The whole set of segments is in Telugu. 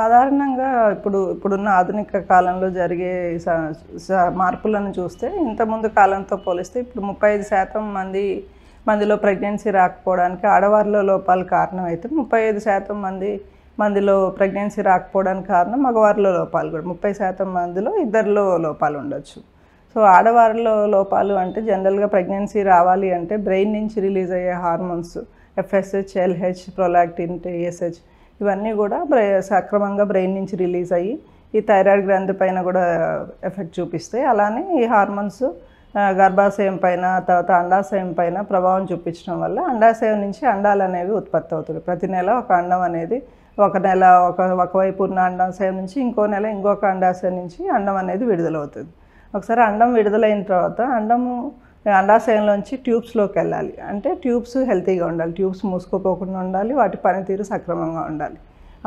సాధారణంగా ఇప్పుడు ఇప్పుడున్న ఆధునిక కాలంలో జరిగే మార్పులను చూస్తే ఇంతకుముందు కాలంతో పోలిస్తే ఇప్పుడు ముప్పై ఐదు శాతం మంది మందిలో ప్రెగ్నెన్సీ రాకపోవడానికి ఆడవారిలో లోపాలు కారణమైతే ముప్పై ఐదు శాతం మంది మందిలో ప్రెగ్నెన్సీ రాకపోవడానికి కారణం మగవారిలో లోపాలు కూడా ముప్పై శాతం మందిలో ఇద్దరిలో లోపాలు ఉండొచ్చు సో ఆడవారిలో లోపాలు అంటే జనరల్గా ప్రెగ్నెన్సీ రావాలి అంటే బ్రెయిన్ నుంచి రిలీజ్ అయ్యే hormones FSH LH prolactin TSH ఇవన్నీ కూడా బ్రై సక్రమంగా బ్రెయిన్ నుంచి రిలీజ్ అయ్యి ఈ థైరాయిడ్ గ్రంథి పైన కూడా ఎఫెక్ట్ చూపిస్తాయి అలానే ఈ హార్మోన్స్ గర్భాశయం పైన తర్వాత అండాశయం పైన ప్రభావం చూపించడం వల్ల అండాశయం నుంచి అండాలు అనేవి ఉత్పత్తి అవుతుంది ప్రతి నెల ఒక అండం అనేది ఒక నెల ఒక ఒకవైపు ఉన్న అండాశయం నుంచి ఇంకో నెల ఇంకొక అండాశయం నుంచి అండం అనేది విడుదలవుతుంది ఒకసారి అండం విడుదలైన తర్వాత అండము అండాశయంలోంచి ట్యూబ్స్లోకి వెళ్ళాలి అంటే ట్యూబ్స్ హెల్తీగా ఉండాలి ట్యూబ్స్ మూసుకోపోకుండా ఉండాలి వాటి పనితీరు సక్రమంగా ఉండాలి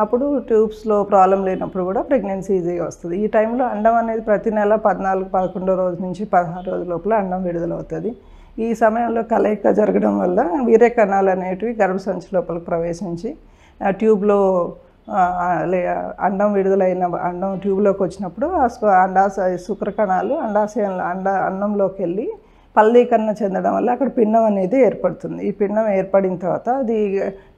అప్పుడు ట్యూబ్స్లో ప్రాబ్లం లేనప్పుడు కూడా ప్రెగ్నెన్సీ ఈజీగా వస్తుంది ఈ టైంలో అండం అనేది ప్రతి నెల పద్నాలుగు పదకొండో రోజు నుంచి పదహారు రోజుల లోపల అండం విడుదలవుతుంది ఈ సమయంలో కలయిక జరగడం వల్ల వీరే కణాలు అనేటివి సంచి లోపలికి ప్రవేశించి ట్యూబ్లో అండం విడుదలైన అండం ట్యూబ్లోకి వచ్చినప్పుడు ఆ శుక్ర శుక్రకణాలు అండాశయంలో అండ అన్నంలోకి వెళ్ళి పల్లీకరణ చెందడం వల్ల అక్కడ పిండం అనేది ఏర్పడుతుంది ఈ పిండం ఏర్పడిన తర్వాత అది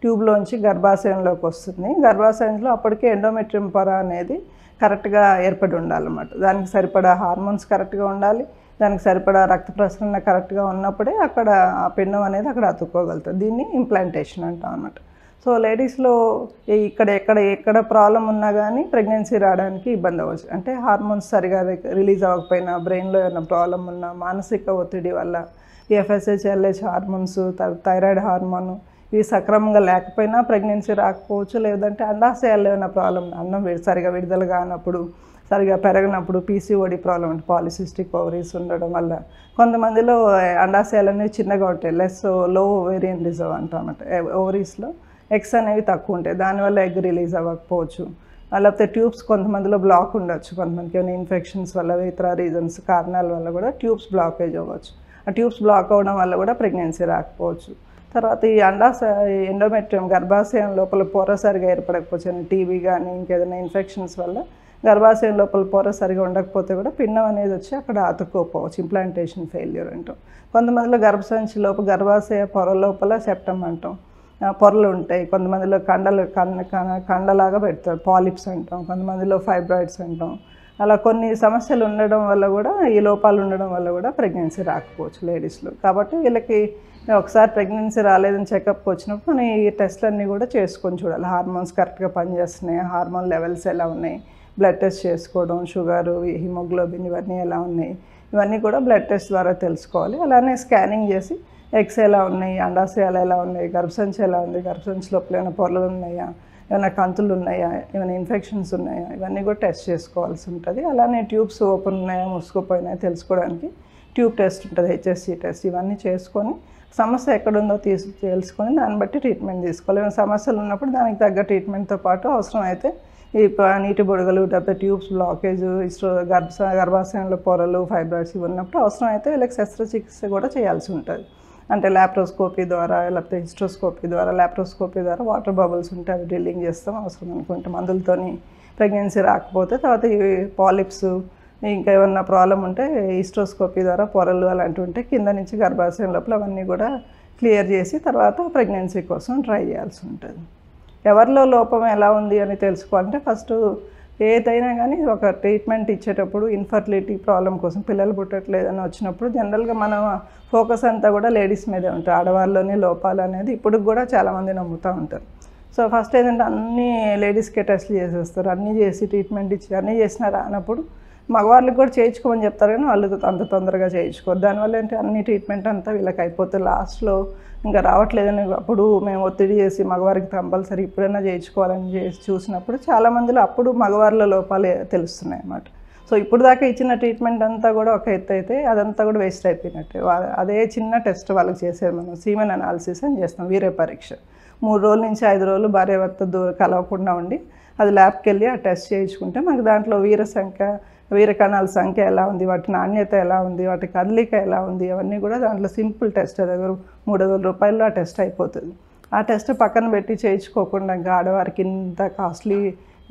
ట్యూబ్లోంచి గర్భాశయంలోకి వస్తుంది గర్భాశయంలో అప్పటికే ఎండోమెట్రియం పొర అనేది కరెక్ట్గా ఏర్పడి ఉండాలన్నమాట దానికి సరిపడా హార్మోన్స్ కరెక్ట్గా ఉండాలి దానికి సరిపడా రక్త ప్రసరణ కరెక్ట్గా ఉన్నప్పుడే అక్కడ ఆ పిండం అనేది అక్కడ అతుక్కోగలుగుతుంది దీన్ని ఇంప్లాంటేషన్ అంటాం అన్నమాట సో లేడీస్లో ఇక్కడ ఎక్కడ ఎక్కడ ప్రాబ్లం ఉన్నా కానీ ప్రెగ్నెన్సీ రావడానికి ఇబ్బంది అవ్వచ్చు అంటే హార్మోన్స్ సరిగా రిలీజ్ అవ్వకపోయినా బ్రెయిన్లో ఏమైనా ప్రాబ్లం ఉన్నా మానసిక ఒత్తిడి వల్ల FSH LH hormones thyroid hormone ఇవి సక్రమంగా లేకపోయినా ప్రెగ్నెన్సీ రాకపోవచ్చు లేదంటే అండాశయాల్లో ఏమైనా ప్రాబ్లం అన్నం సరిగా విడుదల కానప్పుడు సరిగా పెరగనప్పుడు పీసీఓడి ప్రాబ్లం అంటే పాలిసిస్టిక్ ఓవరీస్ ఉండడం వల్ల కొంతమందిలో అండాశయాలు అనేవి చిన్నగా ఉంటాయి లెస్ లో ఓవేరియన్ రిజర్వ్ అంటాం ఓవరీస్లో ఎగ్స్ అనేవి తక్కువ ఉంటాయి దానివల్ల ఎగ్ రిలీజ్ అవ్వకపోవచ్చు లేకపోతే ట్యూబ్స్ కొంతమందిలో బ్లాక్ ఉండొచ్చు కొంతమందికి ఏమైనా ఇన్ఫెక్షన్స్ వల్ల ఇతర రీజన్స్ కారణాల వల్ల కూడా ట్యూబ్స్ బ్లాకేజ్ అవ్వచ్చు ఆ ట్యూబ్స్ బ్లాక్ అవ్వడం వల్ల కూడా ప్రెగ్నెన్సీ రాకపోవచ్చు తర్వాత ఈ అండాశయ ఎండోమెట్రియం గర్భాశయం లోపల పొర సరిగా ఏర్పడకపోవచ్చు టీవీ కానీ ఇంకేదైనా ఇన్ఫెక్షన్స్ వల్ల గర్భాశయం లోపల పొర సరిగా ఉండకపోతే కూడా పిండం అనేది వచ్చి అక్కడ అతుక్కోపోవచ్చు ఇంప్లాంటేషన్ ఫెయిల్యూర్ అంటాం కొంతమందిలో గర్భసంచి లోపల గర్భాశయ పొర లోపల సెప్టమ్ అంటాం పొరలు ఉంటాయి కొంతమందిలో కండలు కండలాగా పెడతారు పాలిప్స్ అంటాం కొంతమందిలో ఫైబ్రాయిడ్స్ అంటాం అలా కొన్ని సమస్యలు ఉండడం వల్ల కూడా ఈ లోపాలు ఉండడం వల్ల కూడా ప్రెగ్నెన్సీ రాకపోవచ్చు లేడీస్లో కాబట్టి వీళ్ళకి ఒకసారి ప్రెగ్నెన్సీ రాలేదని చెకప్కి వచ్చినప్పుడు మనం ఈ టెస్ట్లన్నీ కూడా చేసుకొని చూడాలి హార్మోన్స్ కరెక్ట్గా పనిచేస్తున్నాయి హార్మోన్ లెవెల్స్ ఎలా ఉన్నాయి బ్లడ్ టెస్ట్ చేసుకోవడం షుగరు హిమోగ్లోబిన్ ఇవన్నీ ఎలా ఉన్నాయి ఇవన్నీ కూడా బ్లడ్ టెస్ట్ ద్వారా తెలుసుకోవాలి అలానే స్కానింగ్ చేసి ఎగ్స్ ఎలా ఉన్నాయి అండాశయాలు ఎలా ఉన్నాయి గర్భసంచి ఎలా ఉంది గర్భసంచి లోపల ఏమైనా పొరలు ఉన్నాయా ఏమైనా కంతులు ఉన్నాయా ఏమైనా ఇన్ఫెక్షన్స్ ఉన్నాయా ఇవన్నీ కూడా టెస్ట్ చేసుకోవాల్సి ఉంటుంది అలానే ట్యూబ్స్ ఓపెన్ ఉన్నాయా మూసుకుపోయినాయా తెలుసుకోవడానికి ట్యూబ్ టెస్ట్ ఉంటుంది హెచ్ఎస్సి టెస్ట్ ఇవన్నీ చేసుకొని సమస్య ఎక్కడుందో తీసు తెలుసుకొని దాన్ని బట్టి ట్రీట్మెంట్ తీసుకోవాలి ఏమైనా సమస్యలు ఉన్నప్పుడు దానికి తగ్గ ట్రీట్మెంట్తో పాటు అవసరం అయితే ఈ నీటి బుడగలు లేకపోతే ట్యూబ్స్ బ్లాకేజ్ ఇస్ట్రో గర్భ గర్భాశయంలో పొరలు ఫైబ్రాయిడ్స్ ఇవి ఉన్నప్పుడు అవసరం అయితే వీళ్ళకి శస్త్రచికిత్స కూడా చేయాల్సి ఉంటుంది అంటే ల్యాప్రోస్కోపీ ద్వారా లేకపోతే హిస్ట్రోస్కోపీ ద్వారా ల్యాప్రోస్కోపీ ద్వారా వాటర్ బబుల్స్ ఉంటే అవి డ్రిల్లింగ్ చేస్తాం అవసరం అనుకుంటే మందులతోని ప్రెగ్నెన్సీ రాకపోతే తర్వాత ఈ పాలిప్స్ ఇంకా ఏమన్నా ప్రాబ్లం ఉంటే హిస్ట్రోస్కోపీ ద్వారా పొరలు అలాంటివి ఉంటే కింద నుంచి గర్భాశయం లోపల అవన్నీ కూడా క్లియర్ చేసి తర్వాత ప్రెగ్నెన్సీ కోసం ట్రై చేయాల్సి ఉంటుంది ఎవరిలో లోపం ఎలా ఉంది అని తెలుసుకోవాలంటే ఫస్ట్ ఏదైనా కానీ ఒక ట్రీట్మెంట్ ఇచ్చేటప్పుడు ఇన్ఫర్టిలిటీ ప్రాబ్లం కోసం పిల్లలు పుట్టట్లేదని వచ్చినప్పుడు జనరల్గా మన ఫోకస్ అంతా కూడా లేడీస్ మీదే ఉంటుంది ఆడవాళ్ళలోనే లోపాలు అనేది ఇప్పుడు కూడా చాలామంది నమ్ముతూ ఉంటారు సో ఫస్ట్ ఏంటంటే అన్నీ లేడీస్కే టెస్ట్లు చేసేస్తారు అన్నీ చేసి ట్రీట్మెంట్ ఇచ్చి అన్నీ చేసినా రానప్పుడు మగవాళ్ళకి కూడా చేయించుకోమని చెప్తారు కానీ వాళ్ళు అంత తొందరగా చేయించుకోరు దానివల్ల ఏంటి అన్ని ట్రీట్మెంట్ అంతా వీళ్ళకి అయిపోతుంది లాస్ట్లో ఇంకా రావట్లేదని అప్పుడు మేము ఒత్తిడి చేసి మగవారికి కంపల్సరీ ఇప్పుడైనా చేయించుకోవాలని చేసి చూసినప్పుడు చాలామందిలో అప్పుడు మగవారిలో లోపాలే తెలుస్తున్నాయి అన్నమాట సో ఇప్పుడు దాకా ఇచ్చిన ట్రీట్మెంట్ అంతా కూడా ఒక ఎత్తు అయితే అదంతా కూడా వేస్ట్ అయిపోయినట్టే అదే చిన్న టెస్ట్ వాళ్ళకి చేసేది మనం సీమెన్ అనాలిసిస్ అని చేస్తాం వీరే పరీక్ష మూడు రోజుల నుంచి ఐదు రోజులు భార్యాభర్త దూరం కలవకుండా ఉండి అది ల్యాబ్కి వెళ్ళి ఆ టెస్ట్ చేయించుకుంటే మనకు దాంట్లో వీర సంఖ్య వీరకణాల సంఖ్య ఎలా ఉంది వాటి నాణ్యత ఎలా ఉంది వాటి కదలిక ఎలా ఉంది అవన్నీ కూడా దాంట్లో సింపుల్ టెస్ట్ దగ్గర మూడు వందల రూపాయల్లో ఆ టెస్ట్ అయిపోతుంది ఆ టెస్ట్ పక్కన పెట్టి చేయించుకోకుండా ఇంకా ఆడవారికి ఇంత కాస్ట్లీ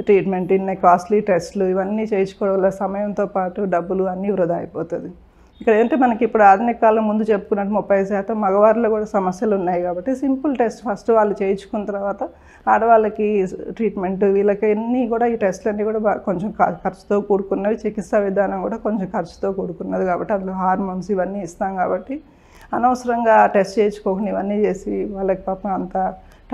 ట్రీట్మెంట్ ఇన్న కాస్ట్లీ టెస్ట్లు ఇవన్నీ చేయించుకోవడం వల్ల సమయంతో పాటు డబ్బులు అన్నీ వృధా అయిపోతుంది ఇక్కడ ఏంటంటే మనకి ఇప్పుడు ఆధునిక కాలం ముందు చెప్పుకున్నట్టు ముప్పై శాతం మగవారిలో కూడా సమస్యలు ఉన్నాయి కాబట్టి సింపుల్ టెస్ట్ ఫస్ట్ వాళ్ళు చేయించుకున్న తర్వాత ఆడవాళ్ళకి ట్రీట్మెంట్ వీళ్ళకి అన్నీ కూడా ఈ టెస్ట్లన్నీ కూడా కొంచెం ఖర్చుతో కూడుకున్నవి చికిత్సా విధానం కూడా కొంచెం ఖర్చుతో కూడుకున్నది కాబట్టి అందులో హార్మోన్స్ ఇవన్నీ ఇస్తాం కాబట్టి అనవసరంగా టెస్ట్ చేయించుకోకుండా ఇవన్నీ చేసి వాళ్ళకి పాపం అంత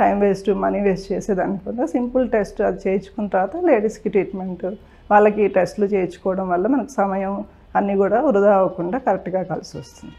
టైం వేస్ట్ మనీ వేస్ట్ చేసేదాన్ని కూడా సింపుల్ టెస్ట్ అది చేయించుకున్న తర్వాత లేడీస్కి ట్రీట్మెంట్ వాళ్ళకి టెస్ట్లు చేయించుకోవడం వల్ల మనకు సమయం అన్నీ కూడా వృధా అవ్వకుండా కరెక్ట్గా కలిసి వస్తుంది